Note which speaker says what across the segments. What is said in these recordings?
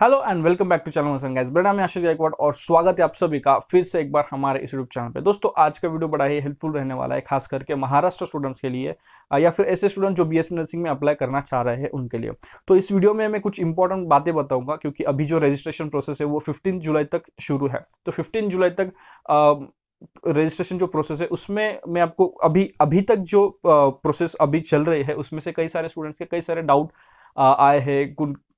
Speaker 1: hello and welcome back to channel guys बड़ा मैं आशीष गायकवाड और स्वागत है आप सभी का फिर से एक बार हमारे इस यूट्यूब चैनल पे दोस्तों आज का वीडियो बड़ा ही हेल्पफुल रहने वाला है खास करके महाराष्ट्र स्टूडेंट्स के लिए या फिर ऐसे स्टूडेंट जो बीएससी नर्सिंग में अप्लाई करना चाह रहे हैं उनके लिए तो इस वीडियो में मैं कुछ इंपॉर्टेंट बातें बताऊंगा क्योंकि अभी जो रजिस्ट्रेशन प्रोसेस है वो फिफ्टीन जुलाई तक शुरू है तो फिफ्टीन जुलाई तक आ, रजिस्ट्रेशन जो प्रोसेस है उसमें मैं आपको अभी अभी तक जो प्रोसेस अभी चल रही है उसमें से कई सारे स्टूडेंट्स के कई सारे डाउट आए हैं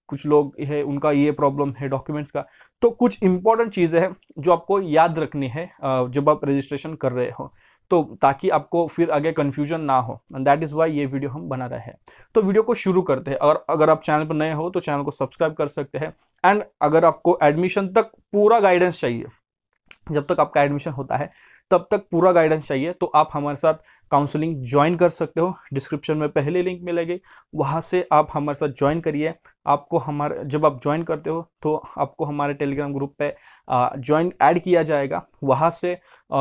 Speaker 1: कुछ लोग है उनका ये प्रॉब्लम है डॉक्यूमेंट्स का तो कुछ इंपॉर्टेंट चीज़ें हैं जो आपको याद रखनी है जब आप रजिस्ट्रेशन कर रहे हो तो ताकि आपको फिर आगे कन्फ्यूजन ना हो एंड दैट इज़ वाई ये वीडियो हम बना रहे हैं तो वीडियो को शुरू करते हैं और अगर आप चैनल पर नए हो तो चैनल को सब्सक्राइब कर सकते हैं एंड अगर आपको एडमिशन तक पूरा गाइडेंस चाहिए जब तक आपका एडमिशन होता है तब तक पूरा गाइडेंस चाहिए तो आप हमारे साथ काउंसलिंग ज्वाइन कर सकते हो डिस्क्रिप्शन में पहले लिंक मिलेगी वहाँ से आप हमारे साथ ज्वाइन करिए आपको हमारे जब आप ज्वाइन करते हो तो आपको हमारे टेलीग्राम ग्रुप पे ज्वाइन ऐड किया जाएगा वहाँ से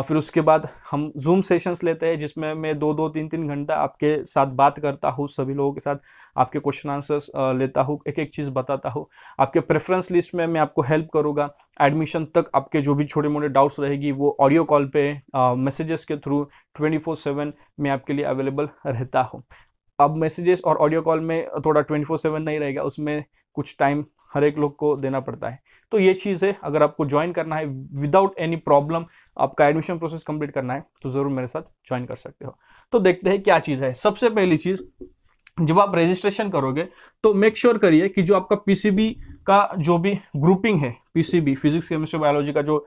Speaker 1: फिर उसके बाद हम जूम सेशंस लेते हैं जिसमें मैं दो दो तीन तीन घंटा आपके साथ बात करता हूँ सभी लोगों के साथ आपके क्वेश्चन आंसर्स लेता हूँ एक एक चीज़ बताता हूँ आपके प्रेफरेंस लिस्ट में मैं आपको हेल्प करूँगा एडमिशन तक आपके जो भी छोटे मोटे डाउट्स रहेगी वो ऑडियो कॉल पर मैसेजेस के through twenty four seven seven में आपके लिए अवेलेबल रहता हो अब मैसेजेस और ऑडियो कॉल में थोड़ा ट्वेंटी फोर सेवन नहीं रहेगा उसमें कुछ टाइम हर एक लोग को देना पड़ता है तो ये चीज़ है अगर आपको ज्वाइन करना है विदाउट एनी प्रॉब्लम आपका एडमिशन प्रोसेस कंप्लीट करना है तो ज़रूर मेरे साथ ज्वाइन कर सकते हो तो देखते हैं क्या चीज़ है सबसे पहली चीज़ जब आप रजिस्ट्रेशन करोगे तो मेक श्योर करिए कि जो आपका पीसीबी का जो भी ग्रुपिंग है पीसीबी फिजिक्स केमिस्ट्री बायोलॉजी का जो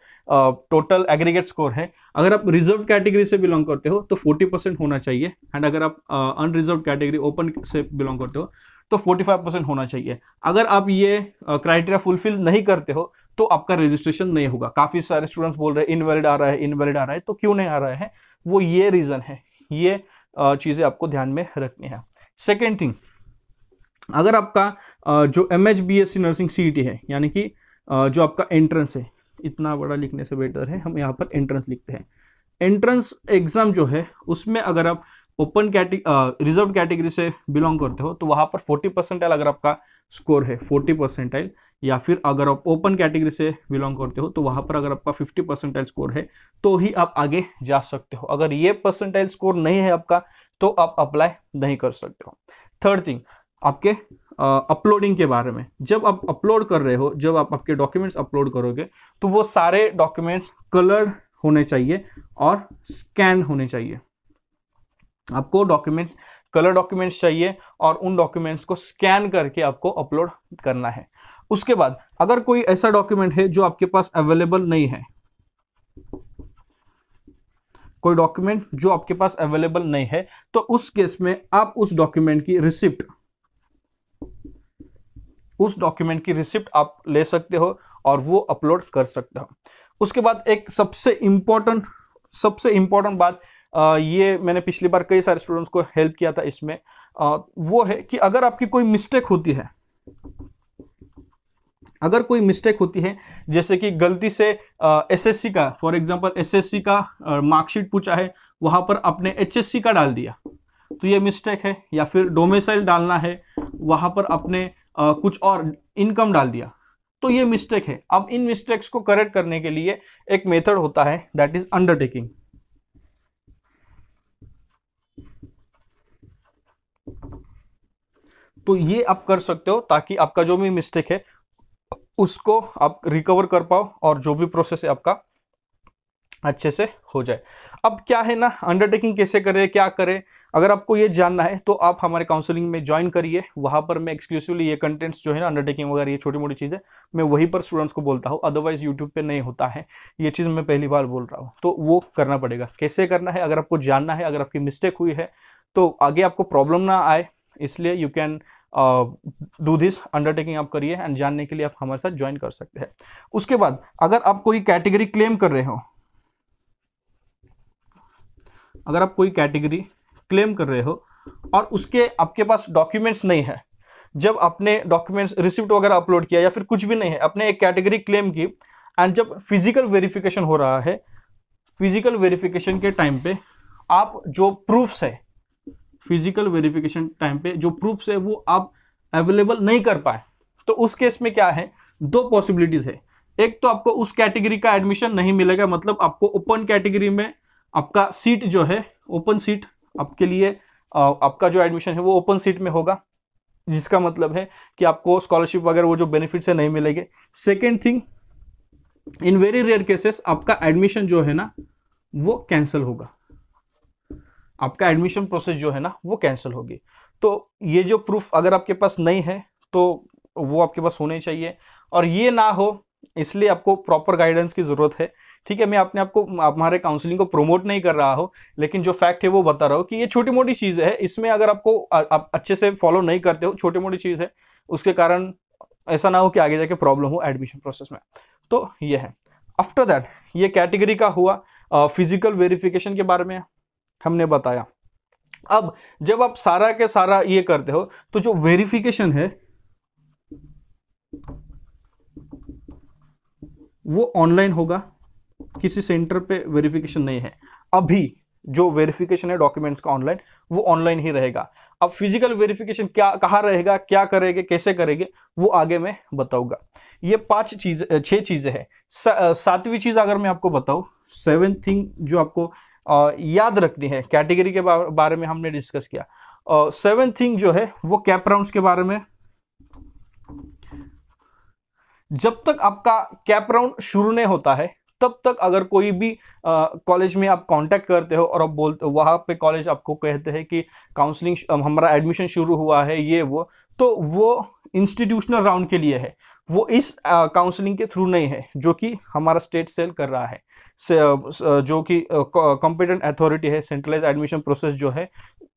Speaker 1: टोटल एग्रीगेट स्कोर है अगर आप रिजर्व कैटेगरी से बिलोंग करते हो तो 40 परसेंट होना चाहिए एंड अगर आप अनरिजर्व कैटेगरी ओपन से बिलोंग करते हो तो 45 परसेंट होना चाहिए अगर आप ये क्राइटेरिया फुलफिल नहीं करते हो तो आपका रजिस्ट्रेशन नहीं होगा काफ़ी सारे स्टूडेंट्स बोल रहे हैं इनवेलिड आ रहा है इनवेलिड आ रहा है तो क्यों नहीं आ रहा है वो ये रीज़न है ये चीज़ें आपको ध्यान में रखनी है सेकेंड थिंग अगर आपका जो M H B S C nursing C T है यानी कि जो आपका एंट्रेंस है इतना बड़ा लिखने से बेटर है हम यहाँ पर एंट्रेंस लिखते हैं एंट्रेंस एग्ज़ाम जो है उसमें अगर आप ओपन कैटे रिजर्व कैटेगरी से बिलोंग करते हो तो वहाँ पर फोर्टी परसेंटाइल अगर आपका स्कोर है फोर्टी परसेंटाइल या फिर अगर आप ओपन कैटेगरी से बिलोंग करते हो तो वहां पर अगर आपका 50 परसेंटाइल स्कोर है तो ही आप आगे जा सकते हो अगर ये परसेंटाइल स्कोर नहीं है आपका तो आप अप्लाई नहीं कर सकते हो थर्ड थिंग आपके अपलोडिंग के बारे में जब आप अपलोड कर रहे हो जब आप आपके डॉक्यूमेंट्स अपलोड करोगे तो वो सारे डॉक्यूमेंट्स कलर्ड होने चाहिए और स्कैन होने चाहिए आपको डॉक्यूमेंट्स कलर डॉक्यूमेंट्स चाहिए और उन डॉक्यूमेंट्स को स्कैन करके आपको अपलोड करना है उसके बाद अगर कोई ऐसा डॉक्यूमेंट है जो आपके पास अवेलेबल नहीं है कोई डॉक्यूमेंट जो आपके पास अवेलेबल नहीं है तो उस केस में आप उस डॉक्यूमेंट की रिसिप्ट उस डॉक्यूमेंट की रिसिप्ट आप ले सकते हो और वो अपलोड कर सकते हो उसके बाद एक सबसे इंपॉर्टेंट सबसे इंपॉर्टेंट बात ये मैंने पिछली बार कई सारे स्टूडेंट्स को हेल्प किया था इसमें वो है कि अगर आपकी कोई मिस्टेक होती है अगर कोई मिस्टेक होती है जैसे कि गलती से एसएससी का फॉर एग्जांपल एसएससी का मार्कशीट पूछा है वहां पर आपने एचएससी का डाल दिया तो ये मिस्टेक है या फिर डोमेसाइल डालना है वहां पर आपने कुछ और इनकम डाल दिया तो ये मिस्टेक है अब इन मिस्टेक्स को करेक्ट करने के लिए एक मेथड होता है दैट इज अंडरटेकिंग तो ये आप कर सकते हो ताकि आपका जो भी मिस्टेक है उसको आप रिकवर कर पाओ और जो भी प्रोसेस है आपका अच्छे से हो जाए अब क्या है ना अंडरटेकिंग कैसे करें क्या करें अगर आपको ये जानना है तो आप हमारे काउंसलिंग में ज्वाइन करिए वहाँ पर मैं एक्सक्लूसिवली ये कंटेंट्स जो है ना अंडरटेकिंग वगैरह ये छोटी मोटी चीज़ें मैं वहीं पर स्टूडेंट्स को बोलता हूँ अदरवाइज यूट्यूब पे नहीं होता है ये चीज़ मैं पहली बार बोल रहा हूँ तो वो करना पड़ेगा कैसे करना है अगर आपको जानना है अगर आपकी मिस्टेक हुई है तो आगे आपको प्रॉब्लम ना आए इसलिए you can do this undertaking आप करिए एंड जानने के लिए आप हमारे साथ ज्वाइन कर सकते हैं उसके बाद अगर आप कोई कैटेगरी क्लेम कर रहे हो अगर आप कोई कैटेगरी क्लेम कर रहे हो और उसके आपके पास डॉक्यूमेंट्स नहीं है जब आपने डॉक्यूमेंट्स रिसिप्ट वगैरह अपलोड किया या फिर कुछ भी नहीं है अपने एक कैटेगरी क्लेम की एंड जब फिजिकल वेरिफिकेशन हो रहा है फिजिकल वेरिफिकेशन के टाइम पे आप जो प्रूफ्स है फिजिकल वेरिफिकेशन टाइम पे जो प्रूफ है वो आप अवेलेबल नहीं कर पाए तो उस केस में क्या है दो पॉसिबिलिटीज़ है एक तो आपको उस कैटेगरी का एडमिशन नहीं मिलेगा मतलब आपको ओपन कैटेगरी में आपका सीट जो है ओपन सीट आपके लिए आपका जो एडमिशन है वो ओपन सीट में होगा जिसका मतलब है कि आपको स्कॉलरशिप वगैरह वो जो बेनिफिट्स है नहीं मिलेंगे second thing in very rare cases आपका एडमिशन जो है ना वो कैंसिल होगा आपका एडमिशन प्रोसेस जो है ना वो कैंसिल होगी तो ये जो प्रूफ अगर आपके पास नहीं है तो वो आपके पास होने चाहिए और ये ना हो इसलिए आपको प्रॉपर गाइडेंस की ज़रूरत है ठीक है मैं अपने आपको हमारे काउंसलिंग को प्रमोट नहीं कर रहा हूँ लेकिन जो फैक्ट है वो बता रहा हूँ कि ये छोटी मोटी चीज़ है इसमें अगर आपको आप अच्छे से फॉलो नहीं करते हो छोटी मोटी चीज़ है उसके कारण ऐसा ना हो कि आगे जाके प्रॉब्लम हो एडमिशन प्रोसेस में तो ये है आफ्टर दैट ये कैटेगरी का हुआ फिजिकल वेरिफिकेशन के बारे में हमने बताया अब जब आप सारा के सारा ये करते हो तो जो वेरिफिकेशन है वो ऑनलाइन होगा किसी सेंटर पे वेरिफिकेशन नहीं है अभी जो वेरिफिकेशन है डॉक्यूमेंट्स का ऑनलाइन वो ऑनलाइन ही रहेगा अब फिजिकल वेरिफिकेशन क्या कहाँ रहेगा क्या करेंगे कैसे करेंगे वो आगे मैं बताऊंगा ये पांच चीज छह चीजें हैं सातवीं चीज अगर मैं आपको बताऊं सेवन थिंग जो आपको याद रखनी है कैटेगरी के बारे में हमने डिस्कस किया और सेवन थिंग जो है वो कैप राउंड्स के बारे में जब तक आपका कैप राउंड शुरू नहीं होता है तब तक अगर कोई भी कॉलेज में आप कांटेक्ट करते हो और आप बोल वहाँ पे कॉलेज आपको कहते हैं कि काउंसलिंग हमारा एडमिशन शुरू हुआ है ये वो तो वो इंस्टीट्यूशनल राउंड के लिए है वो इस काउंसलिंग के थ्रू नहीं है जो कि हमारा स्टेट सेल कर रहा है जो कि कॉम्पिटेंट अथॉरिटी है सेंट्रलाइज एडमिशन प्रोसेस जो है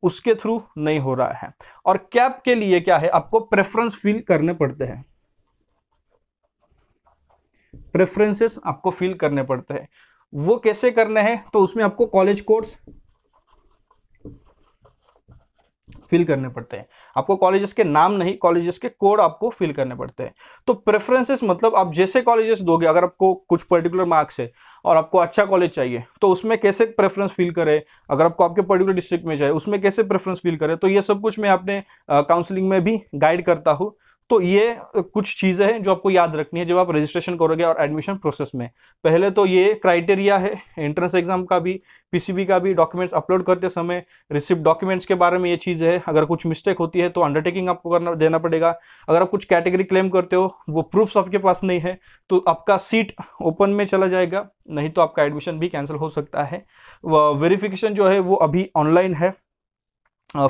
Speaker 1: उसके थ्रू नहीं हो रहा है और कैप के लिए क्या है आपको प्रेफरेंस फिल करने पड़ते हैं प्रेफरेंसेस आपको फिल करने पड़ते हैं वो कैसे करने हैं तो उसमें आपको कॉलेज कोर्स फिल करने पड़ते हैं आपको कॉलेजेस के नाम नहीं कॉलेजेस के कोड आपको फिल करने पड़ते हैं तो प्रेफरेंसेस मतलब आप जैसे कॉलेजेस दोगे अगर आपको कुछ पर्टिकुलर मार्क्स है और आपको अच्छा कॉलेज चाहिए तो उसमें कैसे प्रेफरेंस फिल करें अगर आपको आपके पर्टिकुलर डिस्ट्रिक्ट में चाहिए उसमें कैसे प्रेफरेंस फिल करें तो ये सब कुछ मैं अपने काउंसलिंग में भी गाइड करता हूँ तो ये कुछ चीज़ें हैं जो आपको याद रखनी है जब आप रजिस्ट्रेशन करोगे और एडमिशन प्रोसेस में पहले तो ये क्राइटेरिया है एंट्रेंस एग्जाम का भी पीसीबी का भी डॉक्यूमेंट्स अपलोड करते समय रिसिप्ट डॉक्यूमेंट्स के बारे में ये चीज़ है अगर कुछ मिस्टेक होती है तो अंडरटेकिंग आपको करना देना पड़ेगा अगर आप कुछ कैटेगरी क्लेम करते हो वो प्रूफ्स आपके पास नहीं है तो आपका सीट ओपन में चला जाएगा नहीं तो आपका एडमिशन भी कैंसिल हो सकता है वेरिफिकेशन जो है वो अभी ऑनलाइन है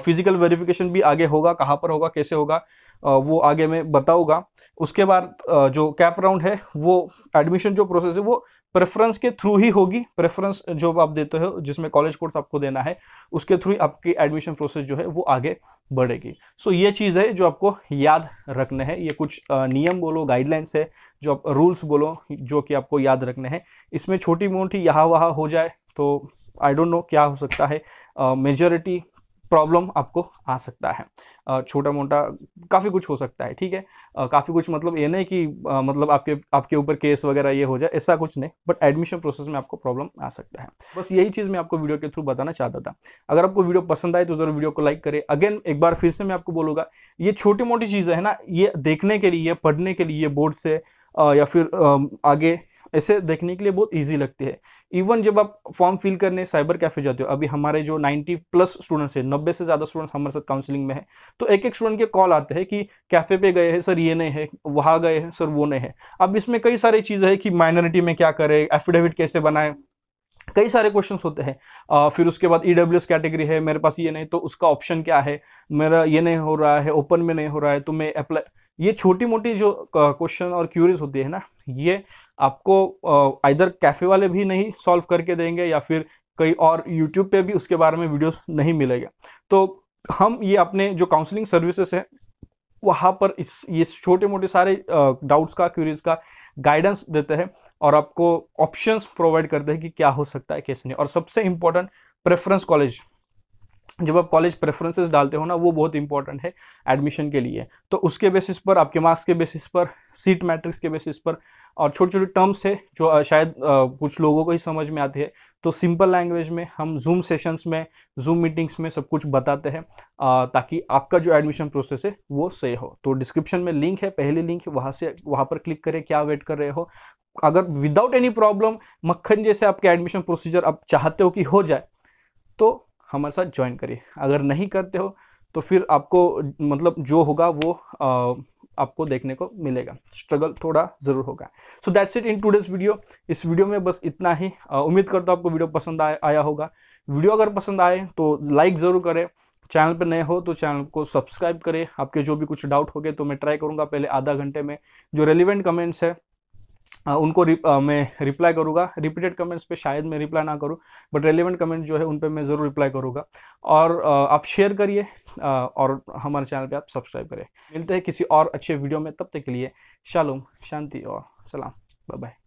Speaker 1: फिजिकल वेरिफिकेशन भी आगे होगा कहाँ पर होगा कैसे होगा वो आगे मैं बताऊँगा उसके बाद जो कैप राउंड है वो एडमिशन जो प्रोसेस है वो प्रेफरेंस के थ्रू ही होगी प्रेफरेंस जो आप देते हो जिसमें कॉलेज कोर्स आपको देना है उसके थ्रू आपकी एडमिशन प्रोसेस जो है वो आगे बढ़ेगी सो ये चीज़ है जो आपको याद रखने हैं ये कुछ नियम बोलो गाइडलाइंस है जो आप रूल्स बोलो जो कि आपको याद रखने हैं इसमें छोटी मोटी यहाँ वहाँ हो जाए तो आई डोंट नो क्या हो सकता है मेजोरिटी प्रॉब्लम आपको आ सकता है छोटा मोटा काफ़ी कुछ हो सकता है ठीक है काफ़ी कुछ मतलब ये नहीं कि मतलब आपके आपके ऊपर केस वगैरह ये हो जाए ऐसा कुछ नहीं बट एडमिशन प्रोसेस में आपको प्रॉब्लम आ सकता है बस यही चीज़ मैं आपको वीडियो के थ्रू बताना चाहता था अगर आपको वीडियो पसंद आए तो ज़रूर वीडियो को लाइक करें अगेन एक बार फिर से मैं आपको बोलूँगा ये छोटी मोटी चीज़ें है ना ये देखने के लिए पढ़ने के लिए बोर्ड से या फिर आगे ऐसे देखने के लिए बहुत ईजी लगती है इवन जब आप फॉर्म फिल करने साइबर कैफे जाते हो अभी हमारे जो 90 प्लस स्टूडेंट्स हैं 90 से ज़्यादा स्टूडेंट्स हमारे साथ काउंसलिंग में है तो एक एक स्टूडेंट के कॉल आते हैं कि कैफ़े पे गए हैं सर ये नहीं है वहाँ गए हैं सर वो नहीं है अब इसमें कई सारी चीज़ें हैं कि माइनॉरिटी में क्या करें एफिडेविट कैसे बनाएं कई सारे क्वेश्चन होते हैं फिर उसके बाद ई e कैटेगरी है मेरे पास ये नहीं तो उसका ऑप्शन क्या है मेरा ये नहीं हो रहा है ओपन में नहीं हो रहा है तो मैं अप्लाई ये छोटी मोटी जो क्वेश्चन और क्यूरीज होती है ना ये आपको इधर कैफ़े वाले भी नहीं सॉल्व करके देंगे या फिर कई और यूट्यूब पे भी उसके बारे में वीडियोस नहीं मिलेगा तो हम ये अपने जो काउंसलिंग सर्विसेज हैं वहाँ पर इस ये छोटे मोटे सारे डाउट्स का क्यूरीज का गाइडेंस देते हैं और आपको ऑप्शंस प्रोवाइड करते हैं कि क्या हो सकता है कैसे नहीं और सबसे इम्पोर्टेंट प्रेफरेंस कॉलेज जब आप कॉलेज प्रेफरेंसेस डालते हो ना वो बहुत इंपॉर्टेंट है एडमिशन के लिए तो उसके बेसिस पर आपके मार्क्स के बेसिस पर सीट मैट्रिक्स के बेसिस पर और छोटे छोटे टर्म्स है जो शायद कुछ लोगों को ही समझ में आते हैं तो सिंपल लैंग्वेज में हम जूम सेशंस में जूम मीटिंग्स में सब कुछ बताते हैं ताकि आपका जो एडमिशन प्रोसेस है वो सही हो तो डिस्क्रिप्शन में लिंक है पहली लिंक है वहाँ से वहाँ पर क्लिक करें क्या वेट कर रहे हो अगर विदाउट एनी प्रॉब्लम मक्खन जैसे आपके एडमिशन प्रोसीजर आप चाहते हो कि हो जाए तो हमारे साथ ज्वाइन करिए अगर नहीं करते हो तो फिर आपको मतलब जो होगा वो आ, आपको देखने को मिलेगा स्ट्रगल थोड़ा ज़रूर होगा so that's it in today's video इस वीडियो में बस इतना ही उम्मीद करता हूँ आपको वीडियो पसंद आ, आया होगा वीडियो अगर पसंद आए तो लाइक ज़रूर करें चैनल पर नए हो तो चैनल को सब्सक्राइब करें आपके जो भी कुछ डाउट हो गए तो मैं ट्राई करूँगा पहले आधा घंटे में जो रेलिवेंट कमेंट्स है उनको रिप, आ, मैं रिप्लाई करूँगा रिपीटेड कमेंट्स पे शायद मैं रिप्लाई ना करूँ बट रेलिवेंट कमेंट जो है उन पर मैं ज़रूर रिप्लाई करूँगा और आ, आप शेयर करिए और हमारे चैनल पे आप सब्सक्राइब करें मिलते हैं किसी और अच्छे वीडियो में तब तक के लिए शालूम शांति और सलाम बाय बाय